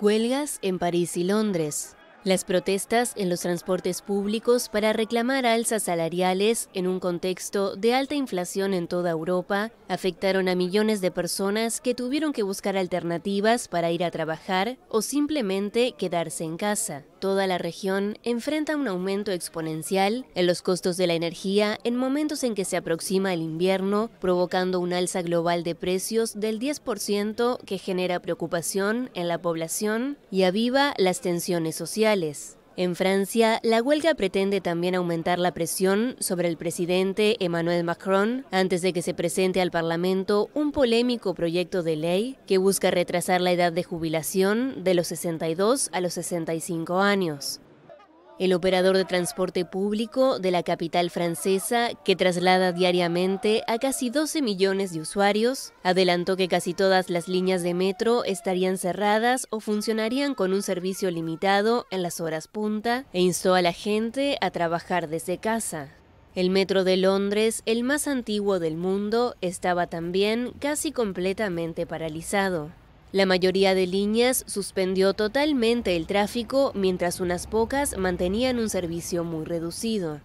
Huelgas en París y Londres. Las protestas en los transportes públicos para reclamar alzas salariales en un contexto de alta inflación en toda Europa afectaron a millones de personas que tuvieron que buscar alternativas para ir a trabajar o simplemente quedarse en casa toda la región enfrenta un aumento exponencial en los costos de la energía en momentos en que se aproxima el invierno, provocando un alza global de precios del 10% que genera preocupación en la población y aviva las tensiones sociales. En Francia, la huelga pretende también aumentar la presión sobre el presidente Emmanuel Macron antes de que se presente al Parlamento un polémico proyecto de ley que busca retrasar la edad de jubilación de los 62 a los 65 años. El operador de transporte público de la capital francesa, que traslada diariamente a casi 12 millones de usuarios, adelantó que casi todas las líneas de metro estarían cerradas o funcionarían con un servicio limitado en las horas punta e instó a la gente a trabajar desde casa. El metro de Londres, el más antiguo del mundo, estaba también casi completamente paralizado. La mayoría de líneas suspendió totalmente el tráfico, mientras unas pocas mantenían un servicio muy reducido.